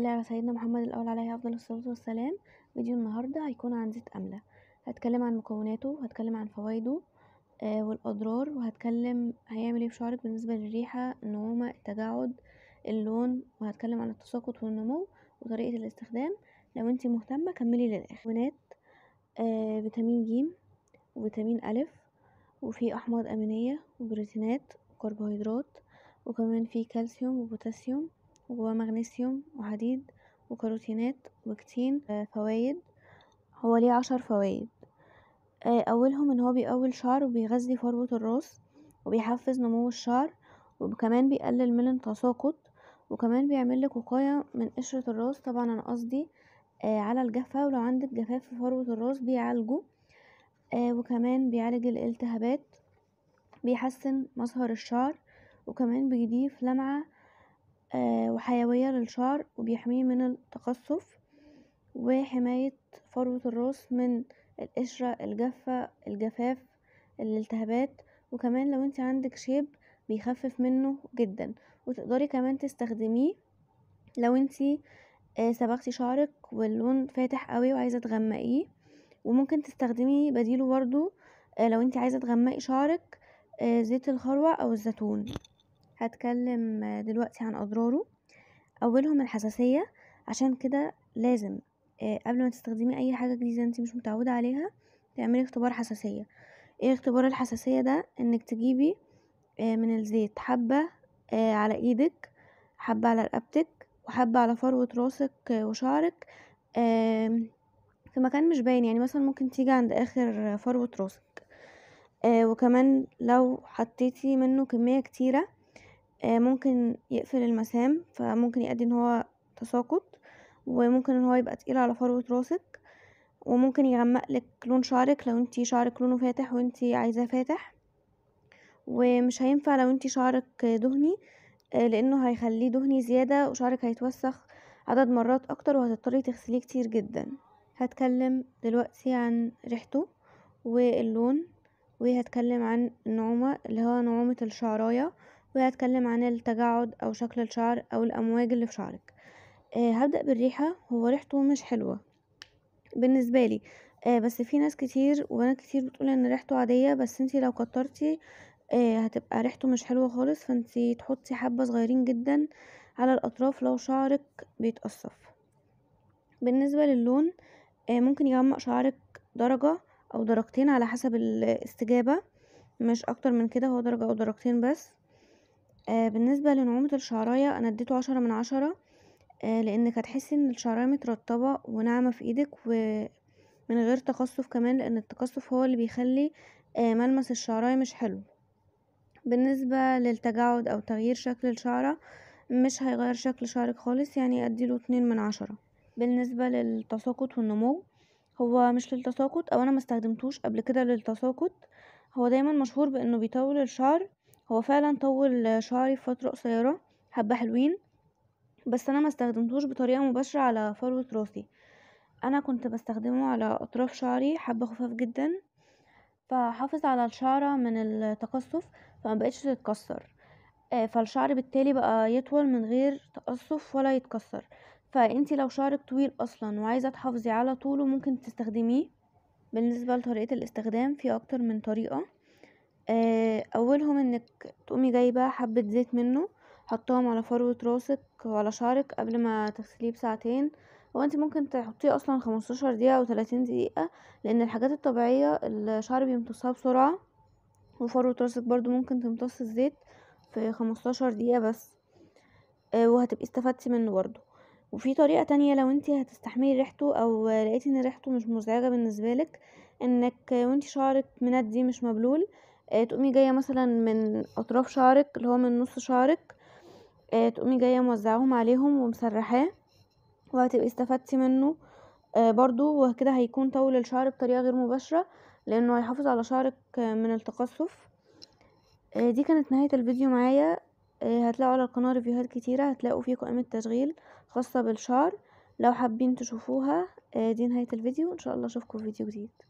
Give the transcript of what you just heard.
نصلي على سيدنا محمد الأول عليه أفضل الصلاة والسلام فيديو النهاردة هيكون عن زيت أملة هتكلم عن مكوناته وهتكلم عن فوائده آه والأضرار وهتكلم هيعمل ايه في شعرك بالنسبة للريحة النعومة التجاعد اللون وهتكلم عن التساقط والنمو وطريقة الاستخدام لو انتي مهتمة كملي للآخر مكونات آه فيتامين ج وفيتامين أ وفي أحماض أمينية وبروتينات وكربوهيدرات وكمان في كالسيوم وبوتاسيوم ومغنيسيوم وحديد وكاروتينات وكتين فوائد هو ليه عشر فوائد آه، اولهم ان هو بيقوي الشعر وبيغذي فروة الراس وبيحفز نمو الشعر وكمان بيقلل من التساقط وكمان بيعملك وقاية من قشرة الراس طبعا انا قصدي آه، على الجفة ولو عندك جفاف في فروة الراس بيعالجه آه، وكمان بيعالج الالتهابات بيحسن مظهر الشعر وكمان بيضيف لمعة آه، وحيوية للشعر وبيحميه من التقصف وحماية فروة الراس من القشرة الجافة الجفاف الالتهابات وكمان لو انت عندك شيب بيخفف منه جدا وتقدري كمان تستخدميه لو انت صبغتي آه، شعرك واللون فاتح قوي وعايزه تغمقيه وممكن تستخدمي بديله برضو آه، لو انت عايزه تغمقي شعرك زيت الخروع او الزيتون هتكلم دلوقتي عن اضراره اولهم الحساسية عشان كده لازم آه، قبل ما تستخدمي اي حاجة جديدة انت مش متعودة عليها تعملي اختبار حساسية ايه اختبار الحساسية ده انك تجيبي آه، من الزيت حبة آه، على ايدك حبة على رقبتك وحبة على فروة راسك وشعرك في مكان مش باين يعني مثلا ممكن تيجي عند اخر فروة راسك وكمان لو حطيتي منه كمية كتيرة آه، ممكن يقفل المسام فممكن يؤدي ان هو تساقط وممكن ان هو يبقى تقيل على فروة راسك وممكن يغمق لك لون شعرك لو انت شعرك لونه فاتح وانت عايزاه فاتح ومش هينفع لو انت شعرك دهني آه، لانه هيخليه دهني زيادة وشعرك هيتوسخ عدد مرات اكتر وهتضطري تغسليه كتير جدا هتكلم دلوقتي عن ريحته واللون وهتكلم عن النعومة اللي هو نعومة الشعراية وهتكلم عن التجعد او شكل الشعر او الامواج اللي في شعرك آه هبدأ بالريحة هو ريحته مش حلوة بالنسبة لي آه بس في ناس كتير وبنات كتير بتقول ان ريحته عادية بس انتي لو كترتي آه هتبقى ريحته مش حلوة خالص فانت تحطي حبة صغيرين جدا على الاطراف لو شعرك بيتقصف بالنسبة للون آه ممكن يغمق شعرك درجة او درجتين على حسب الاستجابة مش اكتر من كده هو درجة او درجتين بس آه، بالنسبة لنعومة الشعراية أنا اديته عشرة من عشرة آه لأنك هتحس إن الشعراية مترطبة وناعمة في إيدك ومن غير تقصف كمان لأن التقصف هو اللي بيخلي آه ملمس الشعراية مش حلو بالنسبة للتجعد أو تغيير شكل الشعرة مش هيغير شكل شعرك خالص يعني أديله اتنين من عشرة بالنسبة للتساقط والنمو هو مش للتساقط أو أنا مستخدمتوش قبل كده للتساقط هو دايما مشهور بأنه بيطول الشعر هو فعلا طول شعري فترة قصيرة حبة حلوين بس انا ما استخدمتوش بطريقة مباشرة على فروة راسي انا كنت بستخدمه على اطراف شعري حبة خفاف جدا فحافظ على الشعرة من التقصف فما بقتش تتكسر آه، فالشعر بالتالي بقى يطول من غير تقصف ولا يتكسر فانتي لو شعرك طويل اصلا وعايزة تحافظي على طوله ممكن تستخدميه بالنسبة لطريقة الاستخدام في اكتر من طريقة آه، اولهم انك تقومي جايبه حبه زيت منه حطهم على فروه راسك وعلى شعرك قبل ما تغسليه بساعتين وانت ممكن تحطيه اصلا 15 دقيقه او 30 دقيقه لان الحاجات الطبيعيه الشعر بيمتصها بسرعه وفروه راسك برضو ممكن تمتص الزيت في 15 دقيقه بس آه، وهتبقي استفدتي منه برضو وفي طريقه تانية لو انت هتستحملي ريحته او لقيتي ان ريحته مش مزعجه بالنسبه لك انك وانت شعرك مندي مش مبلول آه، تقومي جايه مثلا من اطراف شعرك اللي هو من نص شعرك آه، تقومي جايه موزعاهم عليهم ومسرحاه وهتبقي استفدتي منه آه، برضو وكده هيكون طول الشعر بطريقه غير مباشره لانه هيحافظ على شعرك من التقصف دي كانت نهايه الفيديو معايا هتلاقوا على القناه ريفيوهات كتيره هتلاقوا فيه قائمه تشغيل خاصه بالشعر لو حابين تشوفوها دي نهايه الفيديو ان شاء الله اشوفكم في فيديو جديد